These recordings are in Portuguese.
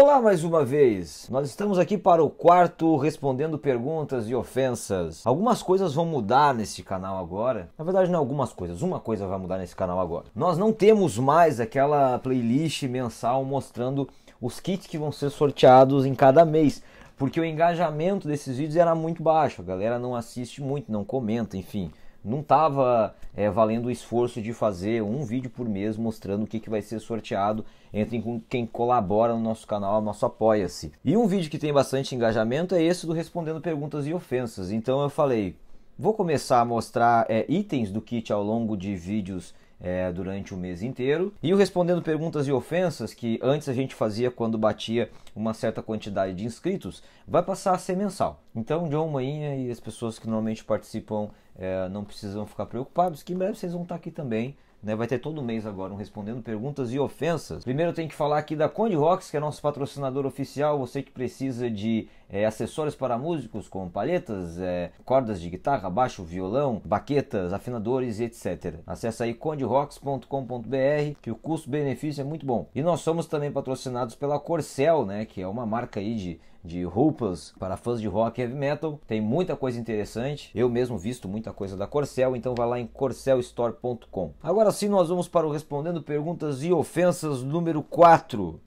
Olá mais uma vez! Nós estamos aqui para o quarto Respondendo Perguntas e Ofensas. Algumas coisas vão mudar nesse canal agora. Na verdade, não é algumas coisas, uma coisa vai mudar nesse canal agora. Nós não temos mais aquela playlist mensal mostrando os kits que vão ser sorteados em cada mês. Porque o engajamento desses vídeos era muito baixo, a galera não assiste muito, não comenta, enfim não estava é, valendo o esforço de fazer um vídeo por mês mostrando o que, que vai ser sorteado entre quem colabora no nosso canal, nosso Apoia-se. E um vídeo que tem bastante engajamento é esse do Respondendo Perguntas e Ofensas. Então eu falei, vou começar a mostrar é, itens do kit ao longo de vídeos é, durante o mês inteiro. E o Respondendo Perguntas e Ofensas, que antes a gente fazia quando batia uma certa quantidade de inscritos, vai passar a ser mensal. Então, John Mainha e as pessoas que normalmente participam é, não precisam ficar preocupados, que em breve vocês vão estar aqui também né? Vai ter todo mês agora um respondendo perguntas e ofensas. Primeiro eu tenho que falar aqui da Conde Rocks, que é nosso patrocinador oficial. Você que precisa de é, acessórios para músicos, como palhetas, é, eh, cordas de guitarra, baixo, violão, baquetas, afinadores, etc. Acesse aí conderocks.com.br, que o custo-benefício é muito bom. E nós somos também patrocinados pela Corcel, né? Que é uma marca aí de de roupas para fãs de rock e heavy metal. Tem muita coisa interessante. Eu mesmo visto muita coisa da Corcel, então vai lá em corcelstore.com. Agora assim, nós vamos para o Respondendo Perguntas e Ofensas número 4.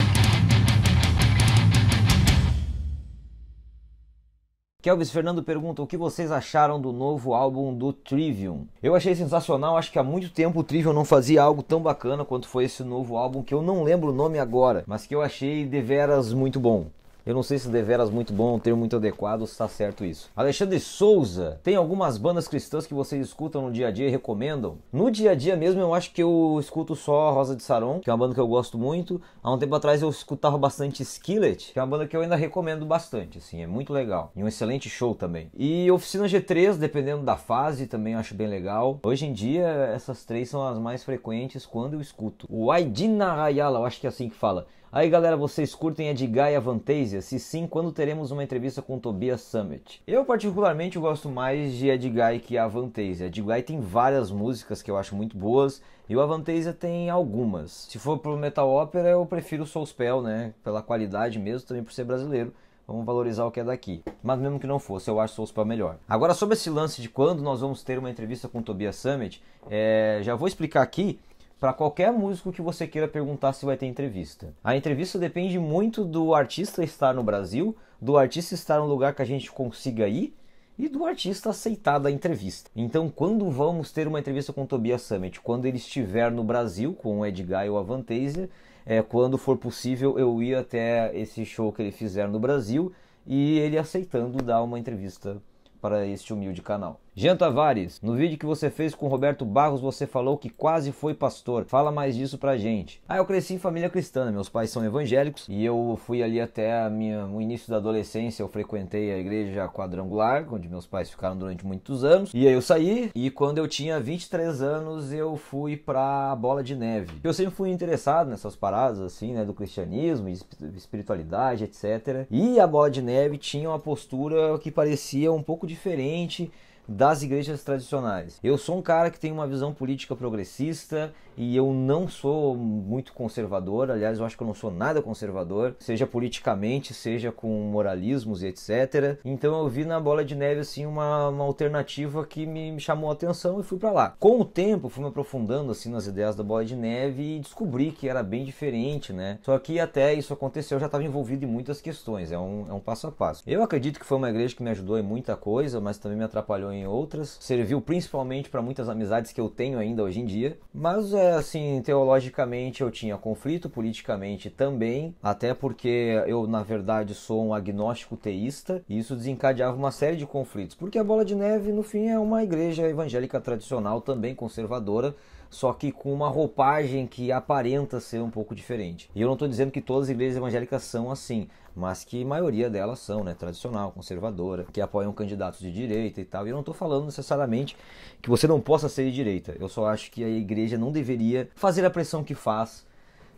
Kelvis Fernando pergunta o que vocês acharam do novo álbum do Trivium. Eu achei sensacional, acho que há muito tempo o Trivium não fazia algo tão bacana quanto foi esse novo álbum, que eu não lembro o nome agora, mas que eu achei deveras muito bom. Eu não sei se deveras muito bom, um termo muito adequado, está certo isso. Alexandre Souza, tem algumas bandas cristãs que vocês escutam no dia a dia e recomendam? No dia a dia mesmo, eu acho que eu escuto só Rosa de Saron, que é uma banda que eu gosto muito. Há um tempo atrás eu escutava bastante Skillet, que é uma banda que eu ainda recomendo bastante, assim, é muito legal. E um excelente show também. E Oficina G3, dependendo da fase, também acho bem legal. Hoje em dia, essas três são as mais frequentes quando eu escuto. O Aidina Rayala, eu acho que é assim que fala. Aí galera, vocês curtem a de Gaia Vantage? Se sim, quando teremos uma entrevista com Tobias Summit? Eu particularmente gosto mais de Edguy que Avantasia. Edguy tem várias músicas que eu acho muito boas e o Avantasia tem algumas. Se for pro Metal Opera, eu prefiro o Spell, né? Pela qualidade mesmo, também por ser brasileiro. Vamos valorizar o que é daqui. Mas mesmo que não fosse, eu acho Soulspell melhor. Agora sobre esse lance de quando nós vamos ter uma entrevista com Tobias Summit, é... já vou explicar aqui para qualquer músico que você queira perguntar se vai ter entrevista. A entrevista depende muito do artista estar no Brasil, do artista estar num lugar que a gente consiga ir e do artista aceitar da entrevista. Então, quando vamos ter uma entrevista com o Tobias Summit? Quando ele estiver no Brasil com o Edguy ou a Vantasia, é, quando for possível eu ir até esse show que ele fizer no Brasil e ele aceitando dar uma entrevista para este humilde canal. Jean Tavares, no vídeo que você fez com Roberto Barros, você falou que quase foi pastor. Fala mais disso pra gente. Ah, eu cresci em família cristã, né? meus pais são evangélicos e eu fui ali até minha, o início da adolescência. Eu frequentei a igreja quadrangular, onde meus pais ficaram durante muitos anos. E aí eu saí e quando eu tinha 23 anos eu fui pra Bola de Neve. Eu sempre fui interessado nessas paradas assim, né, do cristianismo, espiritualidade, etc. E a Bola de Neve tinha uma postura que parecia um pouco diferente das igrejas tradicionais. Eu sou um cara que tem uma visão política progressista e eu não sou muito conservador, aliás, eu acho que eu não sou nada conservador, seja politicamente, seja com moralismos e etc. Então eu vi na Bola de Neve assim uma, uma alternativa que me, chamou a atenção e fui para lá. Com o tempo fui me aprofundando assim nas ideias da Bola de Neve e descobri que era bem diferente, né? Só que até isso acontecer eu já estava envolvido em muitas questões, é um, é um passo a passo. Eu acredito que foi uma igreja que me ajudou em muita coisa, mas também me atrapalhou em outras. Serviu principalmente para muitas amizades que eu tenho ainda hoje em dia. Mas é assim, teologicamente eu tinha conflito, politicamente também, até porque eu na verdade sou um agnóstico teísta e isso desencadeava uma série de conflitos, porque a Bola de Neve no fim é uma igreja evangélica tradicional também conservadora só que com uma roupagem que aparenta ser um pouco diferente. E eu não estou dizendo que todas as igrejas evangélicas são assim, mas que a maioria delas são, né, tradicional, conservadora, que apoiam candidatos de direita e tal. E eu não estou falando necessariamente que você não possa ser de direita. Eu só acho que a igreja não deveria fazer a pressão que faz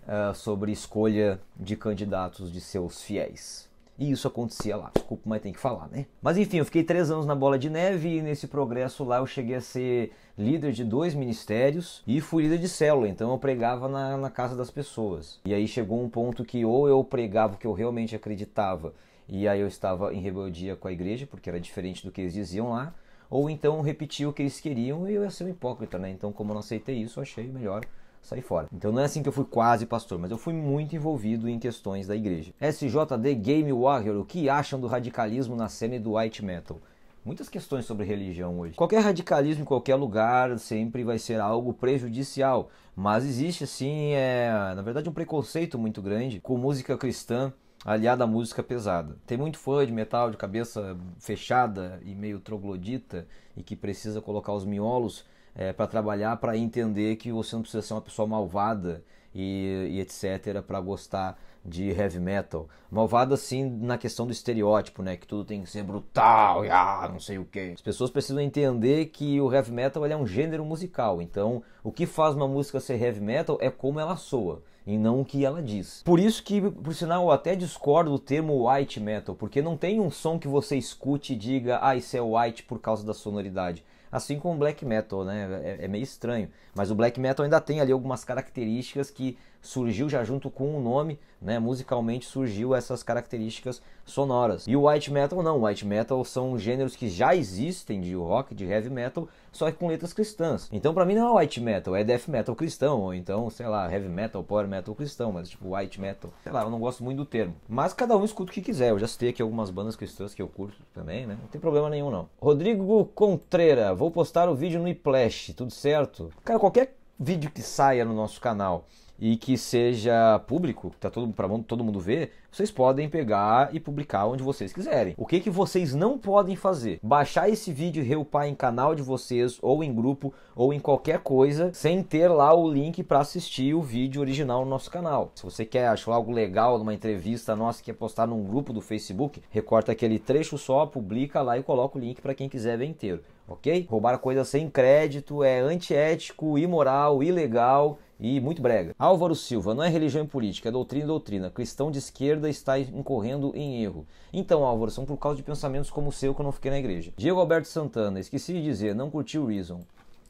uh, sobre escolha de candidatos de seus fiéis. E isso acontecia lá. Desculpa, mas tem que falar, né? Mas enfim, eu fiquei três anos na Bola de Neve e nesse progresso lá eu cheguei a ser líder de dois ministérios e fui líder de célula. Então eu pregava na, na casa das pessoas. E aí chegou um ponto que ou eu pregava o que eu realmente acreditava e aí eu estava em rebeldia com a igreja porque era diferente do que eles diziam lá. Ou então repetia o que eles queriam e eu ia ser um hipócrita, né? Então, como eu não aceitei isso, eu achei melhor saí fora. Então não é assim que eu fui quase pastor, mas eu fui muito envolvido em questões da igreja. SJD Game Warrior, o que acham do radicalismo na cena e do white metal? muitas questões sobre religião hoje. Qualquer radicalismo em qualquer lugar sempre vai ser algo prejudicial, mas existe sim, é, na verdade, um preconceito muito grande com música cristã aliada à música pesada. Tem muito fã de metal de cabeça fechada e meio troglodita e que precisa colocar os miolos é, para trabalhar, para entender que você não precisa ser uma pessoa malvada e, e etc. para gostar de heavy metal. Malvada, sim, na questão do estereótipo, né? Que tudo tem que ser brutal e ah, não sei o que. As pessoas precisam entender que o heavy metal é um gênero musical. Então, o que faz uma música ser heavy metal é como ela soa e não o que ela diz. Por isso que, por sinal, eu até discordo do termo white metal, porque não tem um som que você escute e diga, ah, isso é white por causa da sonoridade. Assim como o black metal, né? É, é, meio estranho. Mas o black metal ainda tem ali algumas características que surgiu já junto com o nome, né? Musicalmente surgiu essas características sonoras. E o white metal não. white metal são gêneros que já existem de rock, de heavy metal, só que com letras cristãs. Então para mim não é white metal, é death metal cristão, ou então, sei lá, heavy metal, power metal cristão, mas tipo white metal. Sei lá, eu não gosto muito do termo. Mas cada um escuta o que quiser. Eu já citei aqui algumas bandas cristãs que eu curto também, né? Não tem problema nenhum não. Rodrigo Contreira, vou postar o vídeo no iPlash, tudo certo? Cara, qualquer vídeo que saia no nosso canal e que seja público, que tá todo para todo mundo ver, vocês podem pegar e publicar onde vocês quiserem. O que que vocês não podem fazer? Baixar esse vídeo e reupar em canal de vocês ou em grupo ou em qualquer coisa sem ter lá o link para assistir o vídeo original no nosso canal. Se você quer achar algo legal numa entrevista nossa que é postar num grupo do Facebook, recorta aquele trecho só, publica lá e coloca o link para quem quiser ver inteiro ok? Roubar coisa sem crédito é antiético, imoral, ilegal e muito brega. Álvaro Silva, não é religião e política, é doutrina e doutrina. Cristão de esquerda está incorrendo em erro. Então, Álvaro, são por causa de pensamentos como o seu que eu não fiquei na igreja. Diego Alberto Santana, esqueci de dizer, não curti o Reason.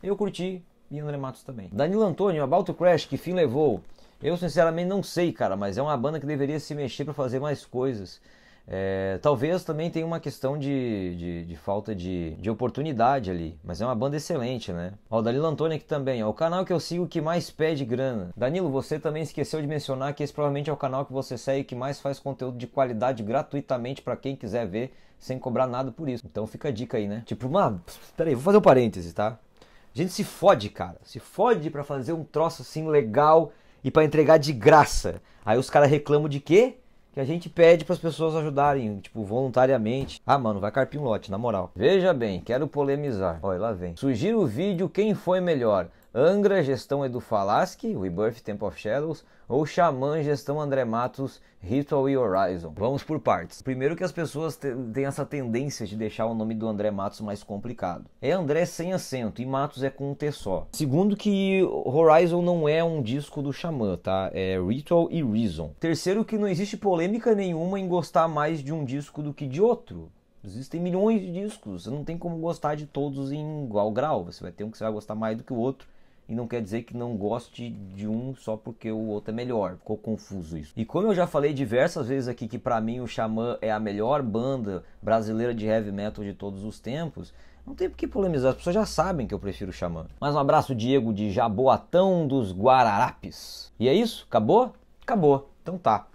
Eu curti e André Matos também. Danilo Antônio, About to Crash, que fim levou? Eu sinceramente não sei, cara, mas é uma banda que deveria se mexer para fazer mais coisas. É, talvez também tenha uma questão de, de, de, falta de, de oportunidade ali, mas é uma banda excelente, né? Ó, o Danilo Antônio aqui também, ó, o canal que eu sigo que mais pede grana. Danilo, você também esqueceu de mencionar que esse provavelmente é o canal que você segue que mais faz conteúdo de qualidade gratuitamente para quem quiser ver, sem cobrar nada por isso. Então fica a dica aí, né? Tipo, uma. peraí, vou fazer um parêntese, tá? A gente se fode, cara, se fode para fazer um troço assim legal e para entregar de graça. Aí os caras reclamam de quê? que a gente pede para as pessoas ajudarem, tipo, voluntariamente. Ah, mano, vai carpir um lote, na moral. Veja bem, quero polemizar. Olha, lá vem. Sugiro o vídeo quem foi melhor. Angra, gestão Edu Falaschi, Rebirth, Temple of Shadows, ou Xamã, gestão André Matos, Ritual e Horizon. Vamos por partes. Primeiro que as pessoas têm essa tendência de deixar o nome do André Matos mais complicado. É André sem acento e Matos é com um T só. Segundo que Horizon não é um disco do Xamã, tá? É Ritual e Reason. Terceiro que não existe polêmica nenhuma em gostar mais de um disco do que de outro. Existem milhões de discos, você não tem como gostar de todos em igual grau. Você vai ter um que você vai gostar mais do que o outro e não quer dizer que não goste de um só porque o outro é melhor. Ficou confuso isso. E como eu já falei diversas vezes aqui que para mim o Xamã é a melhor banda brasileira de heavy metal de todos os tempos, não tem por que polemizar, as pessoas já sabem que eu prefiro o Xamã. Mais um abraço Diego de Jaboatão dos Guararapes. E é isso? Acabou? Acabou. Então tá.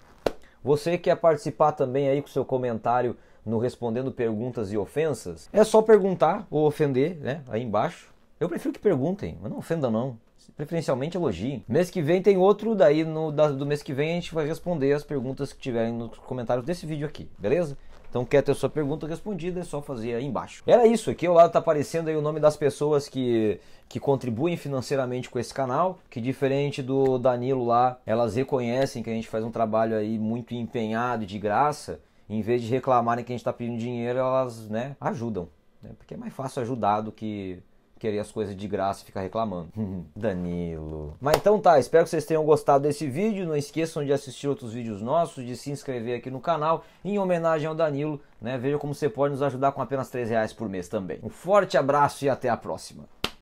Você quer participar também aí com seu comentário no Respondendo Perguntas e Ofensas? É só perguntar ou ofender, né? Aí embaixo eu prefiro que perguntem, mas não ofendam não. Preferencialmente elogiem. Mês que vem tem outro, daí no, da, do mês que vem a gente vai responder as perguntas que tiverem nos comentários desse vídeo aqui, beleza? Então quer ter sua pergunta respondida, é só fazer aí embaixo. Era isso, aqui ao lado tá aparecendo aí o nome das pessoas que, que contribuem financeiramente com esse canal, que diferente do Danilo lá, elas reconhecem que a gente faz um trabalho aí muito empenhado de graça, em vez de reclamarem que a gente tá pedindo dinheiro, elas, né, ajudam. Né? Porque é mais fácil ajudar do que querer as coisas de graça e ficar reclamando. Danilo. Mas então tá, espero que vocês tenham gostado desse vídeo. Não esqueçam de assistir outros vídeos nossos, de se inscrever aqui no canal em homenagem ao Danilo. Né? Veja como você pode nos ajudar com apenas 3 reais por mês também. Um forte abraço e até a próxima.